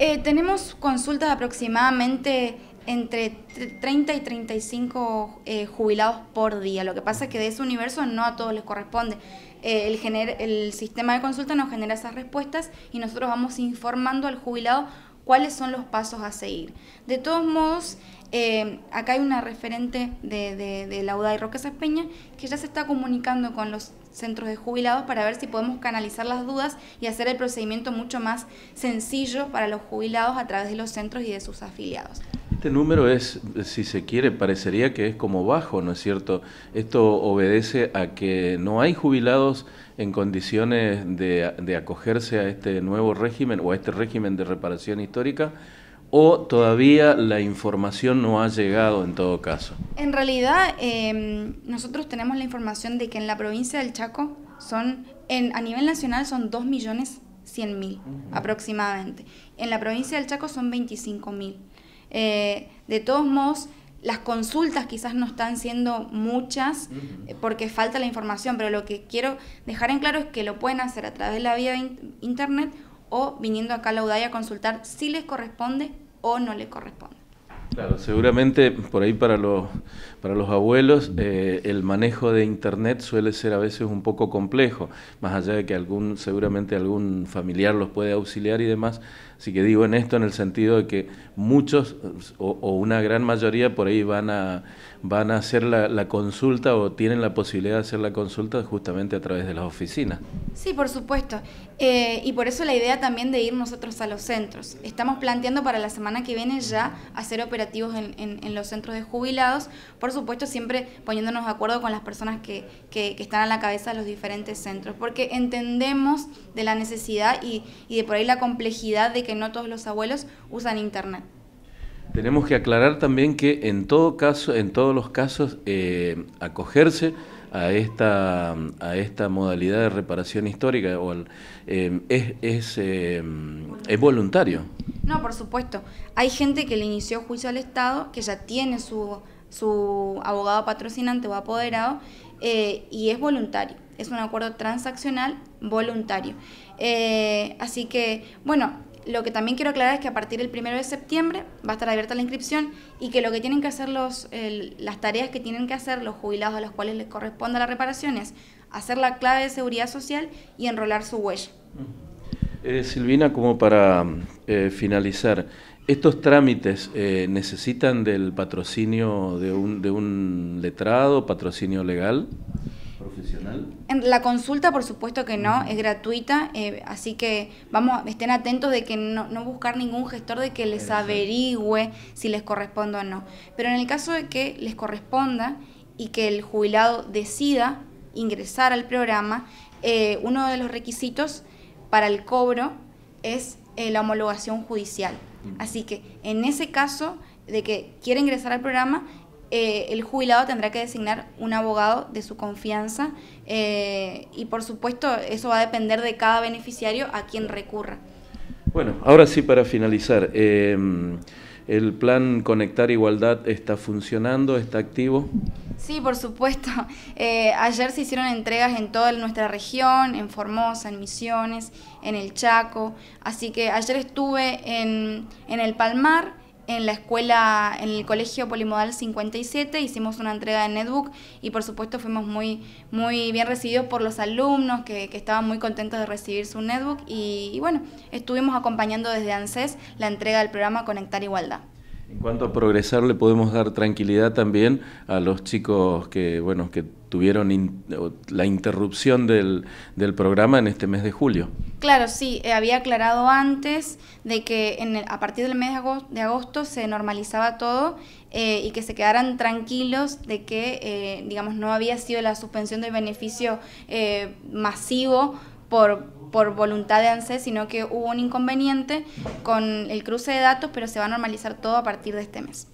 Eh, tenemos consultas aproximadamente entre 30 y 35 eh, jubilados por día. Lo que pasa es que de ese universo no a todos les corresponde. Eh, el, el sistema de consulta nos genera esas respuestas y nosotros vamos informando al jubilado cuáles son los pasos a seguir. De todos modos, eh, acá hay una referente de, de, de la Peña, que ya se está comunicando con los centros de jubilados para ver si podemos canalizar las dudas y hacer el procedimiento mucho más sencillo para los jubilados a través de los centros y de sus afiliados. Este número es, si se quiere, parecería que es como bajo, ¿no es cierto? Esto obedece a que no hay jubilados en condiciones de, acogerse a este nuevo régimen o a este régimen de reparación histórica o todavía la información no ha llegado en todo caso? En realidad, em, nosotros tenemos la información de que en la provincia del Chaco son, en, a nivel nacional son 2.100.000 aproximadamente. En la provincia del Chaco son 25.000. Eh, de todos modos, las consultas quizás no están siendo muchas eh, porque falta la información, pero lo que quiero dejar en claro es que lo pueden hacer a través de la vía internet o viniendo acá a la UDAI a consultar si les corresponde o no les corresponde. Claro, seguramente por ahí para los, para los abuelos eh, el manejo de Internet suele ser a veces un poco complejo, más allá de que algún, seguramente algún familiar los puede auxiliar y demás. Así que digo en esto en el sentido de que muchos o, una gran mayoría por ahí van a, van a hacer la, consulta o tienen la posibilidad de hacer la consulta justamente a través de las oficinas. Sí, por supuesto. Eh, y por eso la idea también de ir nosotros a los centros. Estamos planteando para la semana que viene ya hacer operativos en, los centros de jubilados, por supuesto siempre poniéndonos de acuerdo con las personas que, están a la cabeza de los diferentes centros, porque entendemos de la necesidad y, de por ahí la complejidad de que no todos los abuelos usan Internet. Tenemos que aclarar también que en todo caso, en todos los casos, eh, acogerse a esta, a esta modalidad de reparación histórica o al, em, es, es, em, es, voluntario. No, por supuesto. Hay gente que le inició juicio al Estado, que ya tiene su, su abogado patrocinante o apoderado, eh, y es voluntario. Es un acuerdo transaccional voluntario. Eh, así que, bueno, lo que también quiero aclarar es que a partir del 1 de septiembre va a estar abierta la inscripción y que lo que tienen que hacer los, las tareas que tienen que hacer los jubilados a los cuales les corresponde la reparación es hacer la clave de seguridad social y enrolar su huella. Eh, Silvina, como para eh, finalizar, ¿estos trámites eh, necesitan del patrocinio de un, de un letrado, patrocinio legal? En la consulta, por supuesto que no, es gratuita, eh, así que vamos, estén atentos de que no, buscar ningún gestor de que les averigüe si les corresponde o no. Pero en el caso de que les corresponda y que el jubilado decida ingresar al programa, eh, uno de los requisitos para el cobro es eh, la homologación judicial. Así que en ese caso de que quiere ingresar al programa, eh, el jubilado tendrá que designar un abogado de su confianza eh, y por supuesto eso va a depender de cada beneficiario a quien recurra. Bueno, ahora sí para finalizar, em, ¿el plan Conectar Igualdad está funcionando, está activo? Sí, por supuesto. Eh, ayer se hicieron entregas en toda nuestra región, en Formosa, en Misiones, en el Chaco. Así que ayer estuve en, en el Palmar, en la escuela, en el colegio Polimodal 57, hicimos una entrega de netbook y por supuesto fuimos muy, muy bien recibidos por los alumnos que, estaban muy contentos de recibir su netbook y, y bueno, estuvimos acompañando desde ANSES la entrega del programa Conectar Igualdad. En cuanto a progresar, le podemos dar tranquilidad también a los chicos que, bueno, que tuvieron la interrupción del, programa en este mes de julio. Claro, sí, eh, había aclarado antes de que en a partir del mes de agosto, se normalizaba todo eh, y que se quedaran tranquilos de que, eh, digamos, no había sido la suspensión del beneficio masivo por por voluntad de ANSES, sino que hubo un inconveniente con el cruce de datos, pero se va a normalizar todo a partir de este mes.